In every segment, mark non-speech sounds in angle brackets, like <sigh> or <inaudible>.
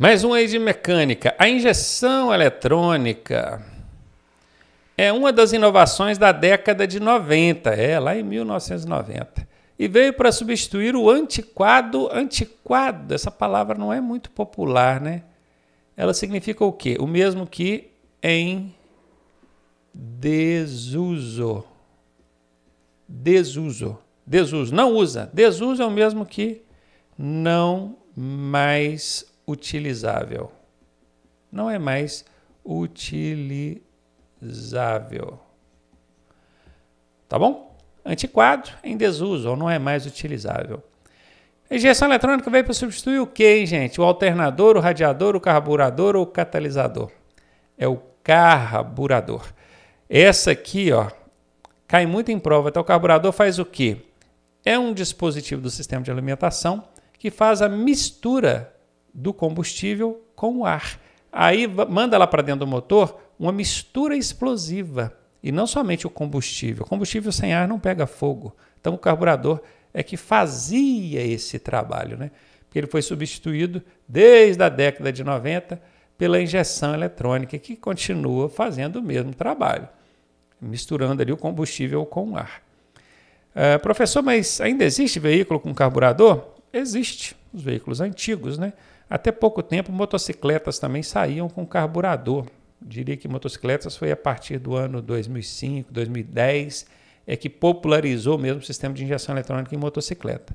Mais um aí de mecânica. A injeção eletrônica é uma das inovações da década de 90, é, lá em 1990. E veio para substituir o antiquado. Antiquado, essa palavra não é muito popular, né? Ela significa o quê? O mesmo que em desuso. Desuso. Desuso. Não usa. Desuso é o mesmo que não mais utilizável. Não é mais utilizável. Tá bom? Antiquado, em desuso, ou não é mais utilizável. A injeção eletrônica veio para substituir o que, gente? O alternador, o radiador, o carburador ou o catalisador? É o carburador. Essa aqui, ó, cai muito em prova. Então, o carburador faz o quê? É um dispositivo do sistema de alimentação que faz a mistura do combustível com o ar. Aí manda lá para dentro do motor uma mistura explosiva. E não somente o combustível. O combustível sem ar não pega fogo. Então o carburador é que fazia esse trabalho, né? Porque ele foi substituído desde a década de 90 pela injeção eletrônica, que continua fazendo o mesmo trabalho, misturando ali o combustível com o ar. Uh, professor, mas ainda existe veículo com carburador? Existe, os veículos antigos, né? Até pouco tempo, motocicletas também saíam com carburador. Diria que motocicletas foi a partir do ano 2005, 2010, é que popularizou mesmo o sistema de injeção eletrônica em motocicleta.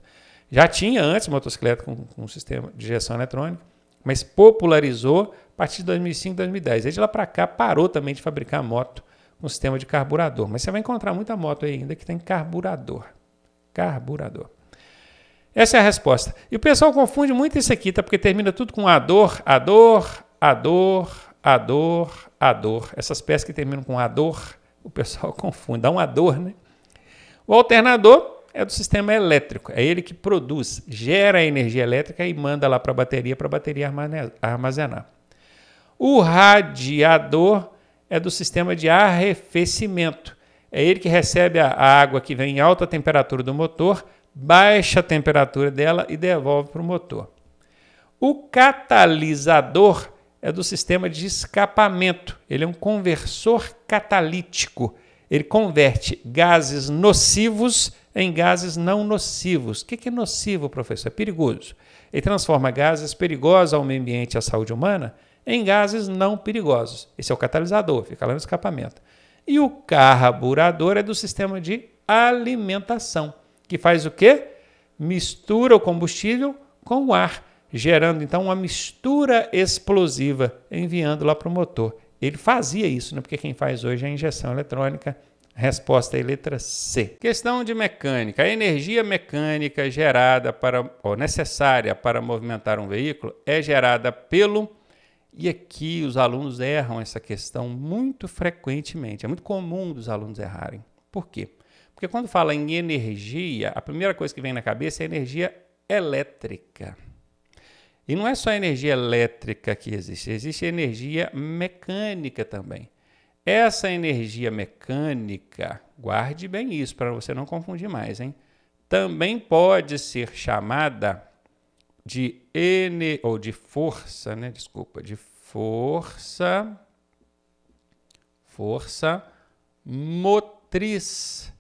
Já tinha antes motocicleta com, com sistema de injeção eletrônica, mas popularizou a partir de 2005, 2010. Desde lá para cá parou também de fabricar moto com sistema de carburador. Mas você vai encontrar muita moto aí ainda que tem carburador. Carburador. Essa é a resposta. E o pessoal confunde muito isso aqui, tá? Porque termina tudo com a dor, a dor, a dor, a dor, a dor. Essas peças que terminam com a dor, o pessoal <laughs> confunde, dá uma dor, né? O alternador é do sistema elétrico, é ele que produz, gera a energia elétrica e manda lá para a bateria, para a bateria armazenar. O radiador é do sistema de arrefecimento, é ele que recebe a água que vem em alta temperatura do motor baixa a temperatura dela e devolve para o motor. O catalisador é do sistema de escapamento. Ele é um conversor catalítico. Ele converte gases nocivos em gases não nocivos. O que é nocivo, professor? É perigoso. Ele transforma gases perigosos ao meio ambiente e à saúde humana em gases não perigosos. Esse é o catalisador, fica lá no escapamento. E o carburador é do sistema de alimentação que faz o quê? Mistura o combustível com o ar, gerando então uma mistura explosiva, enviando lá para o motor. Ele fazia isso, né? porque quem faz hoje é a injeção eletrônica. Resposta é letra C. Questão de mecânica. A energia mecânica gerada para ou necessária para movimentar um veículo é gerada pelo e aqui os alunos erram essa questão muito frequentemente. É muito comum dos alunos errarem. Por quê? Porque quando fala em energia, a primeira coisa que vem na cabeça é energia elétrica. E não é só a energia elétrica que existe, existe energia mecânica também. Essa energia mecânica, guarde bem isso para você não confundir mais, hein? Também pode ser chamada de N ou de força, né? Desculpa, de força força motriz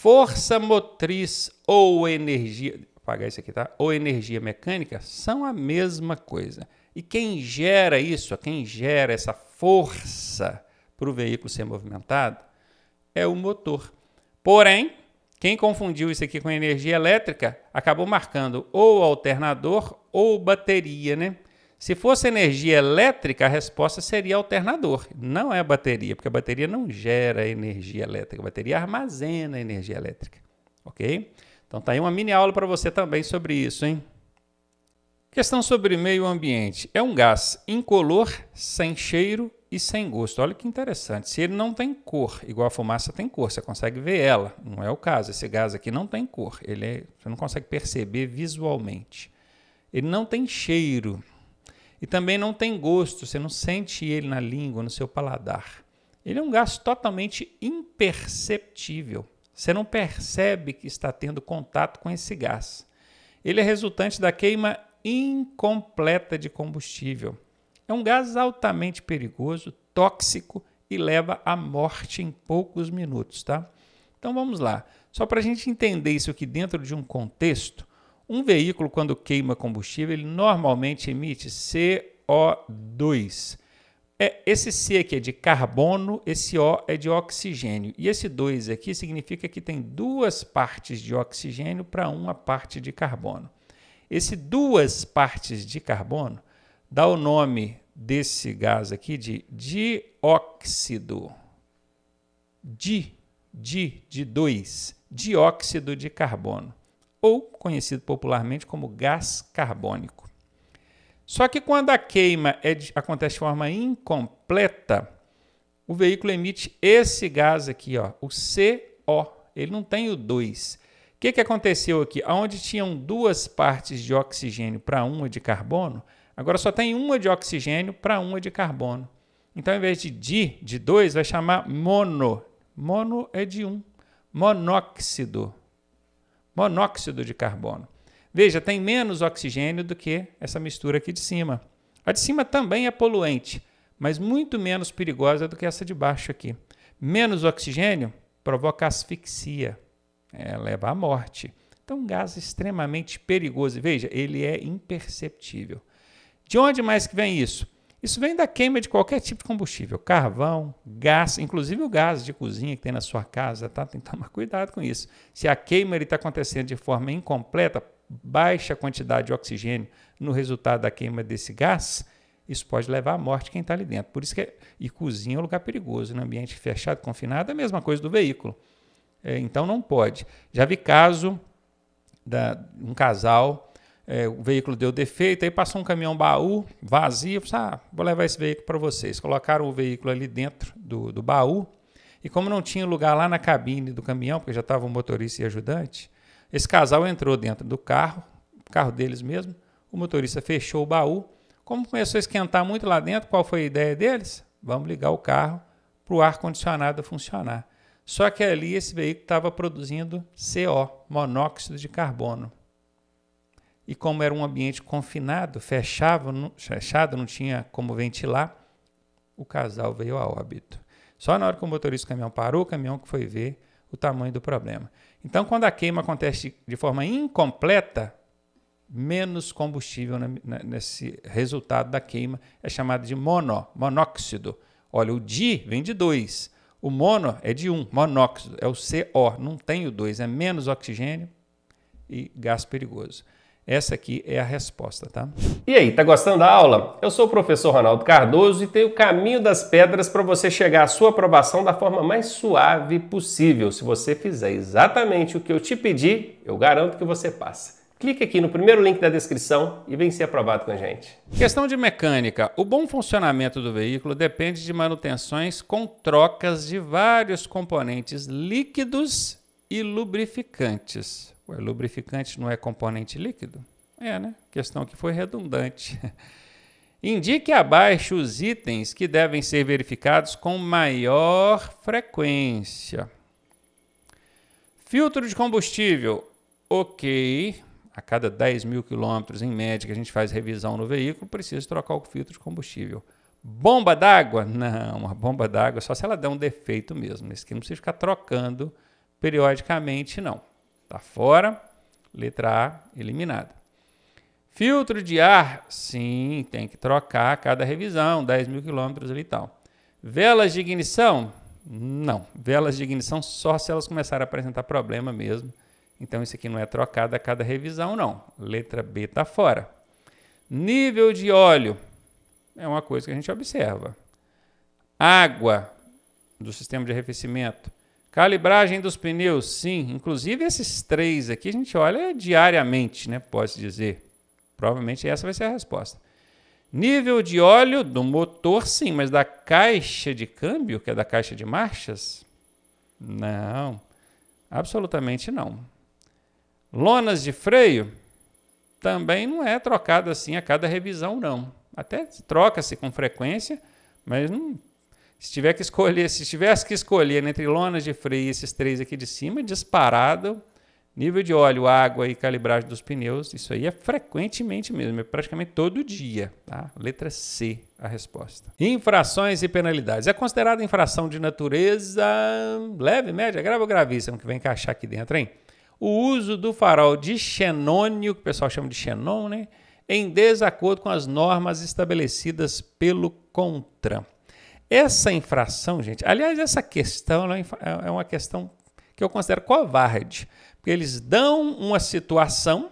força motriz ou energia, apagar isso aqui, tá? Ou energia mecânica são a mesma coisa. E quem gera isso, quem gera essa força para o veículo ser movimentado é o motor. Porém, quem confundiu isso aqui com energia elétrica acabou marcando ou alternador ou bateria, né? Se fosse energia elétrica, a resposta seria alternador. Não é a bateria, porque a bateria não gera energia elétrica, a bateria armazena energia elétrica. Ok? Então tá aí uma mini aula para você também sobre isso, hein? Questão sobre meio ambiente. É um gás incolor, sem cheiro e sem gosto. Olha que interessante. Se ele não tem cor, igual a fumaça tem cor, você consegue ver ela. Não é o caso. Esse gás aqui não tem cor. Ele é, você não consegue perceber visualmente. Ele não tem cheiro e também não tem gosto, você não sente ele na língua, no seu paladar. Ele é um gás totalmente imperceptível. Você não percebe que está tendo contato com esse gás. Ele é resultante da queima incompleta de combustível. É um gás altamente perigoso, tóxico e leva à morte em poucos minutos, tá? Então vamos lá. Só para a gente entender isso aqui dentro de um contexto, um veículo, quando queima combustível, ele normalmente emite CO2. É, esse C aqui é de carbono, esse O é de oxigênio. E esse 2 aqui significa que tem duas partes de oxigênio para uma parte de carbono. Esse duas partes de carbono dá o nome desse gás aqui de dióxido. Di, di, de 2, dióxido de carbono ou conhecido popularmente como gás carbônico. Só que quando a queima é de, acontece de forma incompleta, o veículo emite esse gás aqui, ó, o CO. Ele não tem o 2. O que, que aconteceu aqui? Onde tinham duas partes de oxigênio para uma de carbono, agora só tem uma de oxigênio para uma de carbono. Então, em vez de di, de 2, vai chamar mono. Mono é de 1. Um. Monóxido monóxido de carbono. Veja, tem menos oxigênio do que essa mistura aqui de cima. A de cima também é poluente, mas muito menos perigosa do que essa de baixo aqui. Menos oxigênio provoca asfixia, é, leva à morte. Então, um gás extremamente perigoso. Veja, ele é imperceptível. De onde mais que vem isso? Isso vem da queima de qualquer tipo de combustível, carvão, gás, inclusive o gás de cozinha que tem na sua casa, tá? Tem que tomar <laughs> cuidado com isso. Se a queima está acontecendo de forma incompleta, baixa quantidade de oxigênio no resultado da queima desse gás, isso pode levar à morte quem está ali dentro. Por isso que é, e cozinha é um lugar perigoso, no né? ambiente fechado, confinado, é a mesma coisa do veículo. É, então não pode. Já vi caso de um casal é, o veículo deu defeito, aí passou um caminhão baú vazio, disse, ah, vou levar esse veículo para vocês. Colocaram o veículo ali dentro do, do baú, e como não tinha lugar lá na cabine do caminhão, porque já estava o motorista e ajudante, esse casal entrou dentro do carro, carro deles mesmo, o motorista fechou o baú. Como começou a esquentar muito lá dentro, qual foi a ideia deles? Vamos ligar o carro para o ar-condicionado funcionar. Só que ali esse veículo estava produzindo CO, monóxido de carbono e como era um ambiente confinado, fechado, não, fechado, não tinha como ventilar, o casal veio a óbito. Só na hora que o motorista do caminhão parou, o caminhão que foi ver o tamanho do problema. Então, quando a queima acontece de forma incompleta, menos combustível na, na, nesse resultado da queima é chamado de mono, monóxido. Olha, o di vem de dois, o mono é de um, monóxido é o CO, não tem o dois, é menos oxigênio e gás perigoso. Essa aqui é a resposta, tá? E aí, tá gostando da aula? Eu sou o professor Ronaldo Cardoso e tenho o caminho das pedras para você chegar à sua aprovação da forma mais suave possível. Se você fizer exatamente o que eu te pedi, eu garanto que você passa. Clique aqui no primeiro link da descrição e vem ser aprovado com a gente. Questão de mecânica. O bom funcionamento do veículo depende de manutenções com trocas de vários componentes líquidos e lubrificantes. Ué, lubrificante não é componente líquido? É, né? Questão que foi redundante. <laughs> Indique abaixo os itens que devem ser verificados com maior frequência. Filtro de combustível, ok. A cada 10 mil quilômetros, em média, que a gente faz revisão no veículo, precisa trocar o filtro de combustível. Bomba d'água? Não, a bomba d'água só se ela der um defeito mesmo. Isso aqui não precisa ficar trocando periodicamente, não. Está fora. Letra A, eliminada. Filtro de ar, sim, tem que trocar a cada revisão, 10 mil quilômetros ali e tal. Velas de ignição? Não. Velas de ignição só se elas começarem a apresentar problema mesmo. Então, isso aqui não é trocado a cada revisão, não. Letra B está fora. Nível de óleo é uma coisa que a gente observa. Água do sistema de arrefecimento Calibragem dos pneus, sim. Inclusive esses três aqui a gente olha diariamente, né? Posso dizer. Provavelmente essa vai ser a resposta. Nível de óleo do motor, sim, mas da caixa de câmbio, que é da caixa de marchas? Não, absolutamente não. Lonas de freio também não é trocada assim a cada revisão, não. Até troca-se com frequência, mas não se tiver que escolher, se tivesse que escolher entre lonas de freio e esses três aqui de cima, disparado, nível de óleo, água e calibragem dos pneus, isso aí é frequentemente mesmo, é praticamente todo dia, tá? Letra C a resposta. Infrações e penalidades. É considerada infração de natureza leve, média, grave ou gravíssima que vem encaixar aqui dentro, hein? O uso do farol de xenônio, que o pessoal chama de xenon, né? Em desacordo com as normas estabelecidas pelo CONTRAN. Essa infração, gente, aliás, essa questão né, é, é uma questão que eu considero covarde, porque eles dão uma situação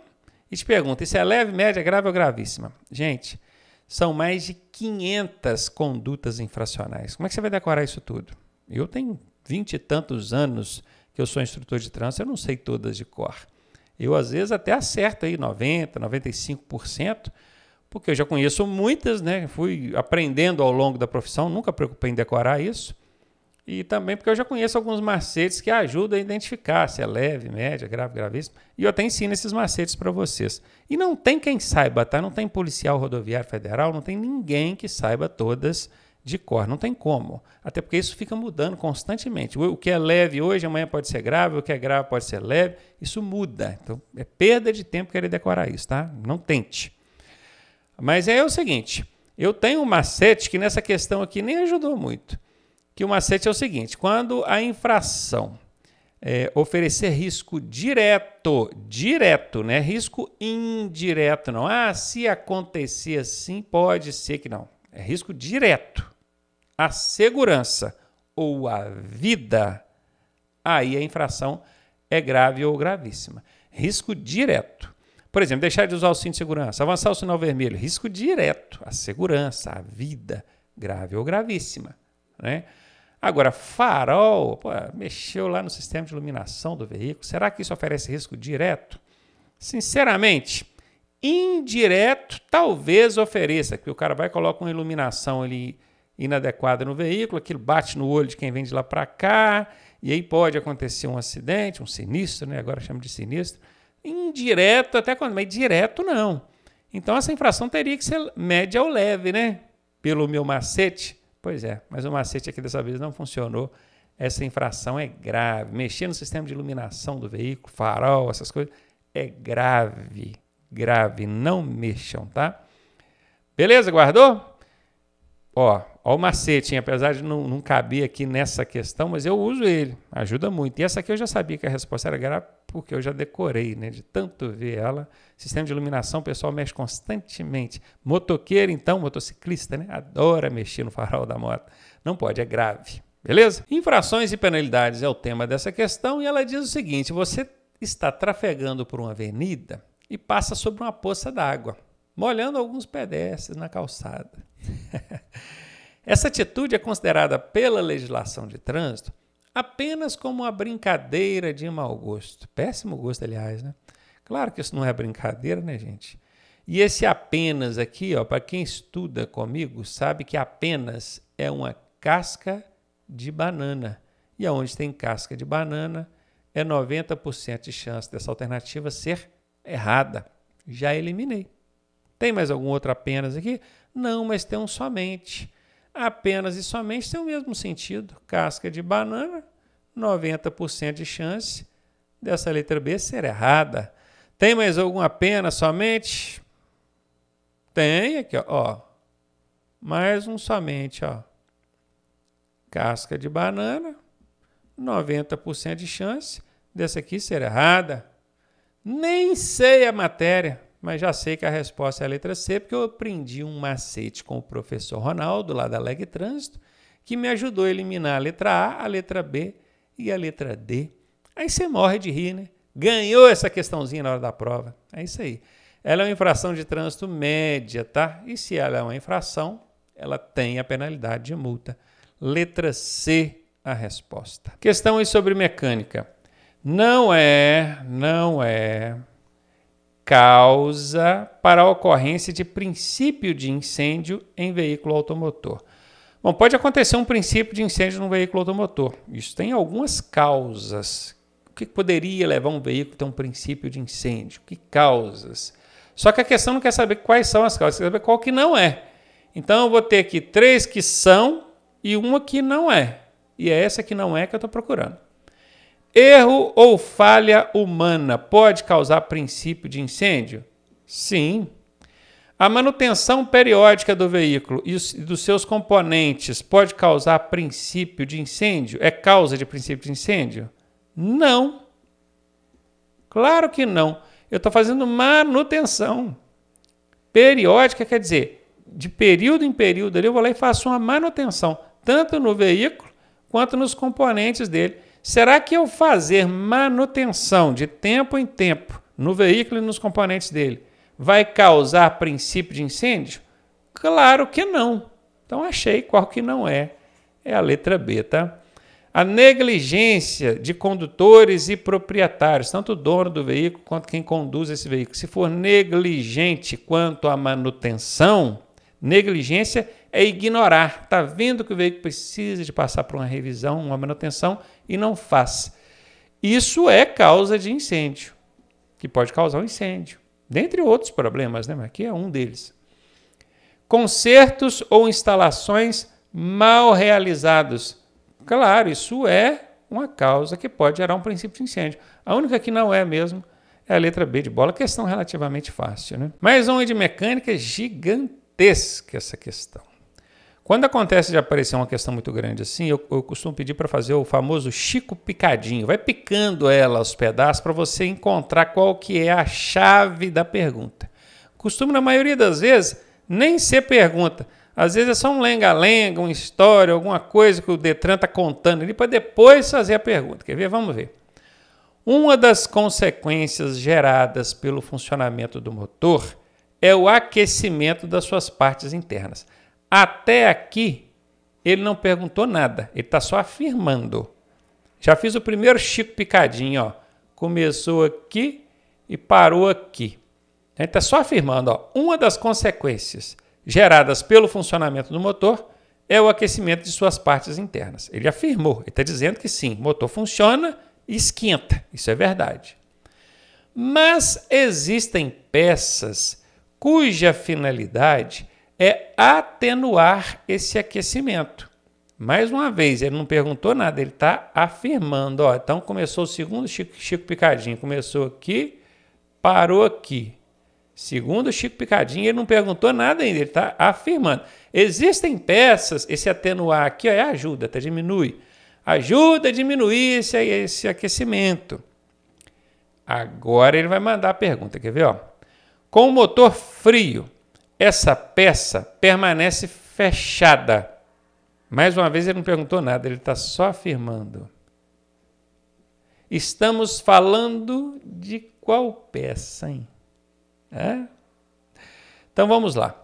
e te perguntam: isso é leve, média, grave ou gravíssima? Gente, são mais de 500 condutas infracionais. Como é que você vai decorar isso tudo? Eu tenho vinte e tantos anos que eu sou instrutor de trânsito, eu não sei todas de cor. Eu, às vezes, até acerto aí 90%, 95%, porque eu já conheço muitas, né? Fui aprendendo ao longo da profissão, nunca preocupei em decorar isso. E também porque eu já conheço alguns macetes que ajudam a identificar se é leve, média, grave, gravíssimo. E eu até ensino esses macetes para vocês. E não tem quem saiba, tá? Não tem policial rodoviário federal, não tem ninguém que saiba todas de cor. Não tem como. Até porque isso fica mudando constantemente. O que é leve hoje, amanhã pode ser grave, o que é grave pode ser leve. Isso muda. Então é perda de tempo querer decorar isso, tá? Não tente. Mas é o seguinte, eu tenho um macete que nessa questão aqui nem ajudou muito. Que o macete é o seguinte, quando a infração é, oferecer risco direto, direto, né? Risco indireto, não. Ah, se acontecer assim, pode ser que não. É risco direto. A segurança ou a vida, aí a infração é grave ou gravíssima. Risco direto. Por exemplo, deixar de usar o cinto de segurança, avançar o sinal vermelho, risco direto à segurança, à vida, grave ou gravíssima. Né? Agora, farol, pô, mexeu lá no sistema de iluminação do veículo, será que isso oferece risco direto? Sinceramente, indireto talvez ofereça, que o cara vai e coloca uma iluminação ali inadequada no veículo, aquilo bate no olho de quem vem de lá para cá, e aí pode acontecer um acidente, um sinistro, né? agora chama de sinistro, indireto até quando, mas direto não. Então essa infração teria que ser média ou leve, né? Pelo meu macete. Pois é, mas o macete aqui dessa vez não funcionou. Essa infração é grave. Mexer no sistema de iluminação do veículo, farol, essas coisas, é grave. Grave, não mexam, tá? Beleza, guardou? Ó, ó o macete, hein? apesar de não, não caber aqui nessa questão, mas eu uso ele, ajuda muito. E essa aqui eu já sabia que a resposta era grave, porque eu já decorei, né? De tanto ver ela. Sistema de iluminação, o pessoal mexe constantemente. Motoqueiro, então, motociclista, né? Adora mexer no farol da moto. Não pode, é grave. Beleza? Infrações e penalidades é o tema dessa questão e ela diz o seguinte: você está trafegando por uma avenida e passa sobre uma poça d'água, molhando alguns pedestres na calçada. <laughs> Essa atitude é considerada pela legislação de trânsito apenas como uma brincadeira de mau gosto. Péssimo gosto, aliás, né? Claro que isso não é brincadeira, né, gente? E esse apenas aqui, ó, para quem estuda comigo, sabe que apenas é uma casca de banana. E aonde tem casca de banana, é 90% de chance dessa alternativa ser errada. Já eliminei. Tem mais algum outro apenas aqui? Não, mas tem um somente. Apenas e somente tem o mesmo sentido. Casca de banana, 90% de chance dessa letra B ser errada. Tem mais alguma pena somente? Tem aqui, ó. Mais um somente, ó. Casca de banana, 90% de chance dessa aqui ser errada. Nem sei a matéria, mas já sei que a resposta é a letra C, porque eu aprendi um macete com o professor Ronaldo, lá da Leg Trânsito, que me ajudou a eliminar a letra A, a letra B e a letra D. Aí você morre de rir, né? Ganhou essa questãozinha na hora da prova. É isso aí. Ela é uma infração de trânsito média, tá? E se ela é uma infração, ela tem a penalidade de multa. Letra C, a resposta. Questões sobre mecânica. Não é, não é causa para a ocorrência de princípio de incêndio em veículo automotor. Bom, pode acontecer um princípio de incêndio num veículo automotor. Isso tem algumas causas. O que poderia levar um veículo a ter um princípio de incêndio? Que causas? Só que a questão não quer saber quais são as causas, quer saber qual que não é. Então eu vou ter aqui três que são e uma que não é. E é essa que não é que eu estou procurando. Erro ou falha humana pode causar princípio de incêndio? Sim, a manutenção periódica do veículo e dos seus componentes pode causar princípio de incêndio? É causa de princípio de incêndio? Não. Claro que não. Eu estou fazendo manutenção. Periódica quer dizer, de período em período ali, eu vou lá e faço uma manutenção, tanto no veículo quanto nos componentes dele. Será que eu fazer manutenção de tempo em tempo no veículo e nos componentes dele vai causar princípio de incêndio? Claro que não. Então achei qual que não é. É a letra B, tá? A negligência de condutores e proprietários, tanto o dono do veículo quanto quem conduz esse veículo, se for negligente quanto à manutenção, negligência é ignorar. Está vendo que o veículo precisa de passar por uma revisão, uma manutenção e não faz. Isso é causa de incêndio, que pode causar um incêndio. Dentre outros problemas, né? Mas aqui é um deles. Concertos ou instalações mal realizados. Claro, isso é uma causa que pode gerar um princípio de incêndio. A única que não é mesmo é a letra B de bola, é questão relativamente fácil, né? Mais uma de mecânica gigantesca essa questão. Quando acontece de aparecer uma questão muito grande assim, eu, eu costumo pedir para fazer o famoso Chico Picadinho. Vai picando ela aos pedaços para você encontrar qual que é a chave da pergunta. Costumo, na maioria das vezes, nem ser pergunta. Às vezes é só um lenga-lenga, uma história, alguma coisa que o Detran está contando ali para depois fazer a pergunta. Quer ver? Vamos ver. Uma das consequências geradas pelo funcionamento do motor é o aquecimento das suas partes internas. Até aqui, ele não perguntou nada, ele está só afirmando. Já fiz o primeiro Chico Picadinho, ó. Começou aqui e parou aqui. Ele está só afirmando, ó, uma das consequências geradas pelo funcionamento do motor é o aquecimento de suas partes internas. Ele afirmou, ele está dizendo que sim, o motor funciona e esquenta. Isso é verdade. Mas existem peças cuja finalidade é atenuar esse aquecimento. Mais uma vez, ele não perguntou nada, ele está afirmando. Ó, então começou o segundo Chico, Chico Picadinho, começou aqui, parou aqui. Segundo Chico Picadinho, ele não perguntou nada ainda, ele está afirmando. Existem peças, esse atenuar aqui ó, é ajuda, tá, diminui. Ajuda a diminuir esse, esse aquecimento. Agora ele vai mandar a pergunta, quer ver? Ó? Com o motor frio, essa peça permanece fechada. Mais uma vez, ele não perguntou nada, ele está só afirmando. Estamos falando de qual peça, hein? É? Então vamos lá.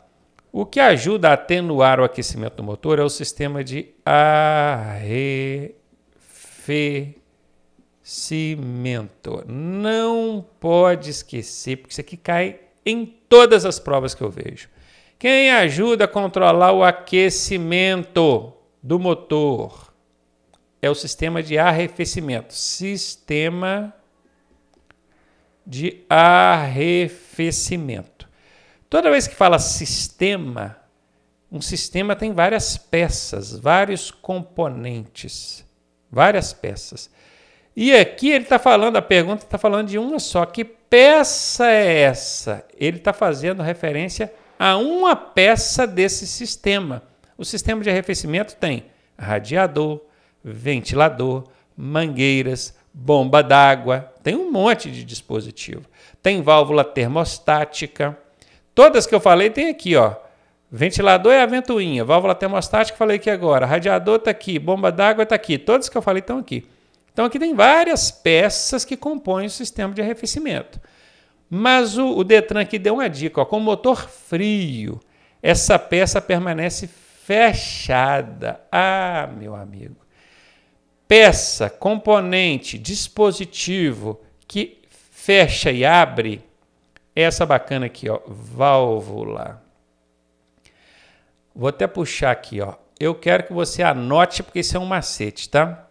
O que ajuda a atenuar o aquecimento do motor é o sistema de arrefecimento. Não pode esquecer, porque isso aqui cai em todas as provas que eu vejo. Quem ajuda a controlar o aquecimento do motor é o sistema de arrefecimento. Sistema de arrefecimento. Toda vez que fala sistema, um sistema tem várias peças, vários componentes, várias peças. E aqui ele está falando, a pergunta está falando de uma só. Que peça é essa? Ele está fazendo referência a uma peça desse sistema. O sistema de arrefecimento tem radiador, ventilador, mangueiras, bomba d'água, tem um monte de dispositivo. Tem válvula termostática. Todas que eu falei tem aqui, ó. Ventilador é a ventoinha, válvula termostática falei aqui agora, radiador está aqui, bomba d'água está aqui, todas que eu falei estão aqui. Então aqui tem várias peças que compõem o sistema de arrefecimento. Mas o, o Detran aqui deu uma dica, ó, com motor frio, essa peça permanece fechada. Ah, meu amigo. Peça, componente, dispositivo que fecha e abre, essa bacana aqui, ó, válvula. Vou até puxar aqui, ó. Eu quero que você anote porque isso é um macete, tá?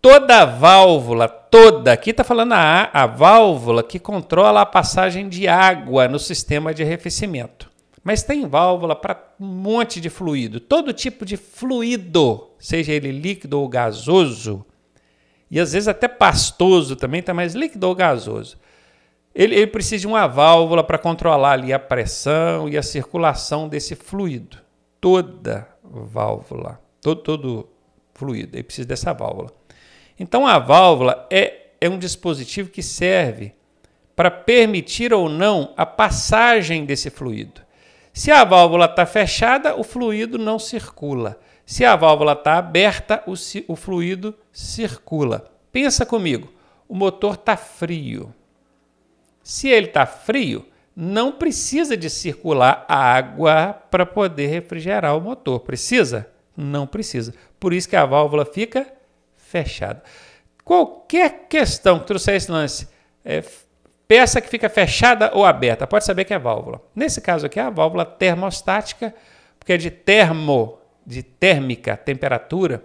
toda a válvula, toda, aqui está falando a, a válvula que controla a passagem de água no sistema de arrefecimento. Mas tem válvula para um monte de fluido, todo tipo de fluido, seja ele líquido ou gasoso, e às vezes até pastoso também tá mais líquido ou gasoso. Ele, ele precisa de uma válvula para controlar ali a pressão e a circulação desse fluido. Toda válvula, todo, todo fluido, ele precisa dessa válvula. Então a válvula é, é um dispositivo que serve para permitir ou não a passagem desse fluido. Se a válvula está fechada, o fluido não circula. Se a válvula está aberta, o, o fluido circula. Pensa comigo, o motor está frio. Se ele está frio, não precisa de circular água para poder refrigerar o motor. Precisa? Não precisa. Por isso que a válvula fica fechada. Qualquer questão que trouxer esse lance, é, peça que fica fechada ou aberta, pode saber que é válvula. Nesse caso aqui é a válvula termostática, porque é de termo, de térmica, temperatura,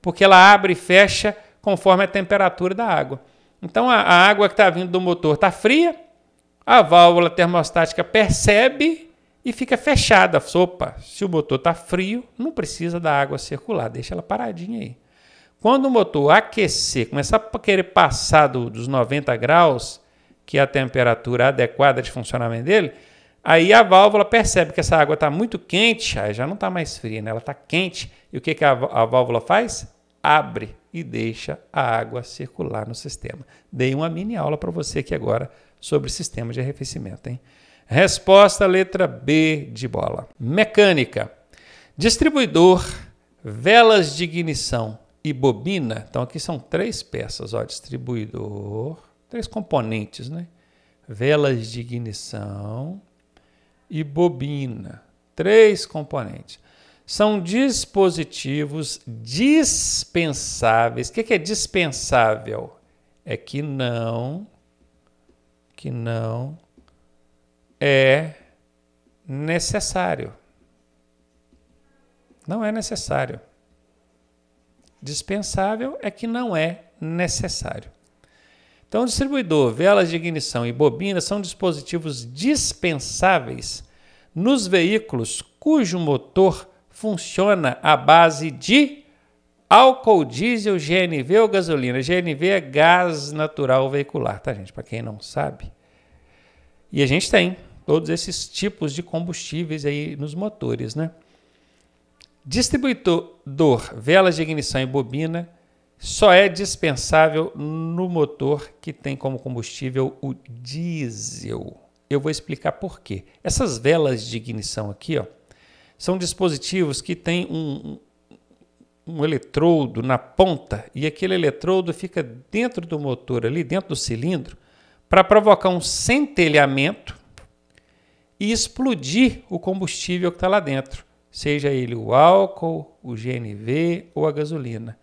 porque ela abre e fecha conforme a temperatura da água. Então a, a água que está vindo do motor está fria, a válvula termostática percebe e fica fechada. Opa, se o motor está frio, não precisa da água circular, deixa ela paradinha aí. Quando o motor aquecer, começar a querer passar do, dos 90 graus, que é a temperatura adequada de funcionamento dele, aí a válvula percebe que essa água está muito quente, aí já não está mais fria, né? ela está quente. E o que, que a, a válvula faz? Abre e deixa a água circular no sistema. Dei uma mini aula para você aqui agora sobre sistema de arrefecimento. Hein? Resposta letra B de bola. Mecânica. Distribuidor, velas de ignição, e bobina. Então aqui são três peças, ó, distribuidor, três componentes, né? Velas de ignição e bobina, três componentes. São dispositivos dispensáveis. O que é dispensável? É que não, que não é necessário. Não é necessário. Dispensável é que não é necessário. Então, distribuidor, velas de ignição e bobina são dispositivos dispensáveis nos veículos cujo motor funciona à base de álcool diesel, GNV ou gasolina. GNV é gás natural veicular, tá, gente? Para quem não sabe. E a gente tem todos esses tipos de combustíveis aí nos motores, né? Distribuidor, velas de ignição e bobina só é dispensável no motor que tem como combustível o diesel. Eu vou explicar por quê. Essas velas de ignição aqui ó, são dispositivos que têm um, um eletrodo na ponta e aquele eletrodo fica dentro do motor ali, dentro do cilindro, para provocar um centelhamento e explodir o combustível que está lá dentro seja ele o álcool, o GNV ou a gasolina.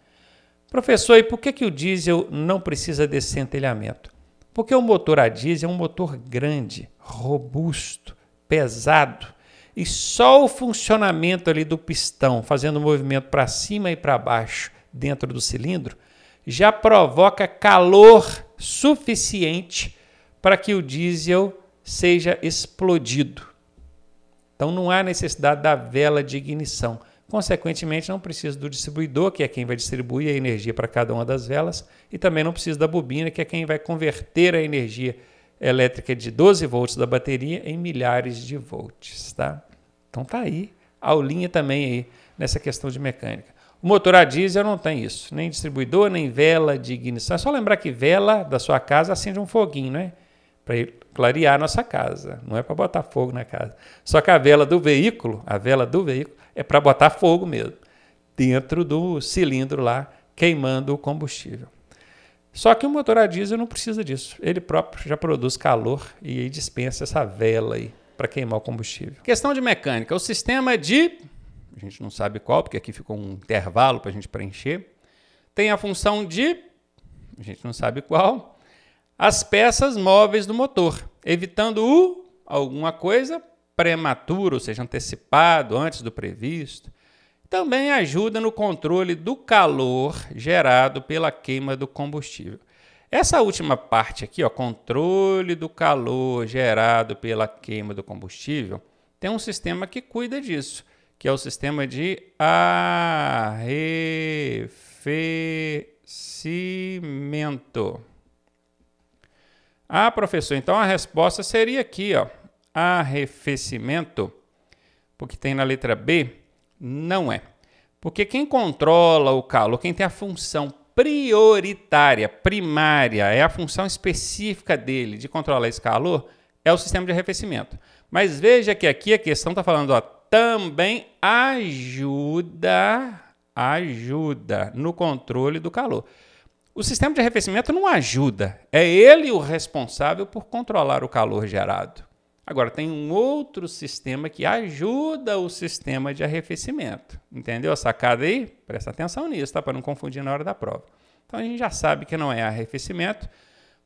Professor, e por que, que o diesel não precisa desse centelhamento? Porque o motor a diesel é um motor grande, robusto, pesado, e só o funcionamento ali do pistão, fazendo movimento para cima e para baixo dentro do cilindro, já provoca calor suficiente para que o diesel seja explodido. Então não há necessidade da vela de ignição. Consequentemente, não precisa do distribuidor, que é quem vai distribuir a energia para cada uma das velas, e também não precisa da bobina, que é quem vai converter a energia elétrica de 12 volts da bateria em milhares de volts, tá? Então tá aí, aulinha também aí nessa questão de mecânica. O motor a diesel não tem isso, nem distribuidor, nem vela de ignição. É só lembrar que vela da sua casa acende um foguinho, né? Para ele clarear nossa casa, não é para botar fogo na casa. Só que a vela do veículo, a vela do veículo é para botar fogo mesmo, dentro do cilindro lá, queimando o combustível. Só que o motor a diesel não precisa disso. Ele próprio já produz calor e dispensa essa vela aí para queimar o combustível. Questão de mecânica, o sistema é de a gente não sabe qual, porque aqui ficou um intervalo para a gente preencher. Tem a função de a gente não sabe qual as peças móveis do motor, evitando o alguma coisa prematuro, ou seja, antecipado, antes do previsto. Também ajuda no controle do calor gerado pela queima do combustível. Essa última parte aqui, ó, controle do calor gerado pela queima do combustível, tem um sistema que cuida disso, que é o sistema de arrefecimento. Ah, professor, então a resposta seria aqui, ó. Arrefecimento, porque tem na letra B, não é. Porque quem controla o calor, quem tem a função prioritária, primária, é a função específica dele de controlar esse calor, é o sistema de arrefecimento. Mas veja que aqui a questão está falando, ó, também ajuda, ajuda no controle do calor. O sistema de arrefecimento não ajuda. É ele o responsável por controlar o calor gerado. Agora, tem um outro sistema que ajuda o sistema de arrefecimento. Entendeu a sacada aí? Presta atenção nisso, tá? Para não confundir na hora da prova. Então, a gente já sabe que não é arrefecimento,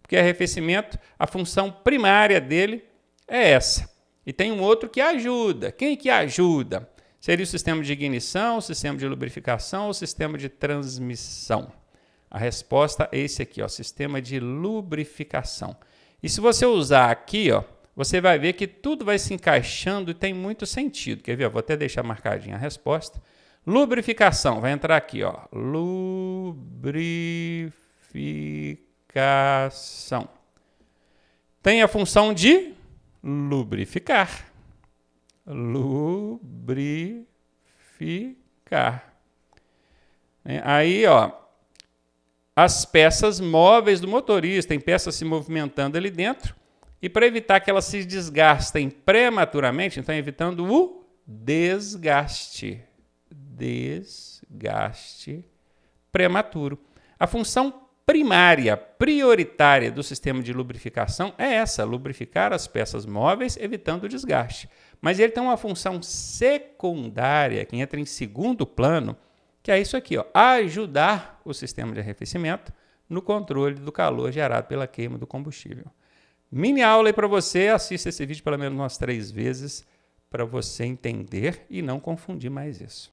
porque arrefecimento, a função primária dele é essa. E tem um outro que ajuda. Quem que ajuda? Seria o sistema de ignição, o sistema de lubrificação, o sistema de transmissão. A resposta é esse aqui, ó, sistema de lubrificação. E se você usar aqui, ó, você vai ver que tudo vai se encaixando e tem muito sentido. Quer ver? Eu vou até deixar marcadinha a resposta. Lubrificação, vai entrar aqui, ó. Lubrificação. Tem a função de lubrificar. Lubrificar. Aí, ó, as peças móveis do motorista, tem peças se movimentando ali dentro, e para evitar que elas se desgastem prematuramente, então evitando o desgaste. Desgaste prematuro. A função primária, prioritária do sistema de lubrificação é essa: lubrificar as peças móveis, evitando o desgaste. Mas ele tem uma função secundária que entra em segundo plano que é isso aqui, ó, ajudar o sistema de arrefecimento no controle do calor gerado pela queima do combustível. Mini aula aí para você, assista esse vídeo pelo menos umas três vezes para você entender e não confundir mais isso.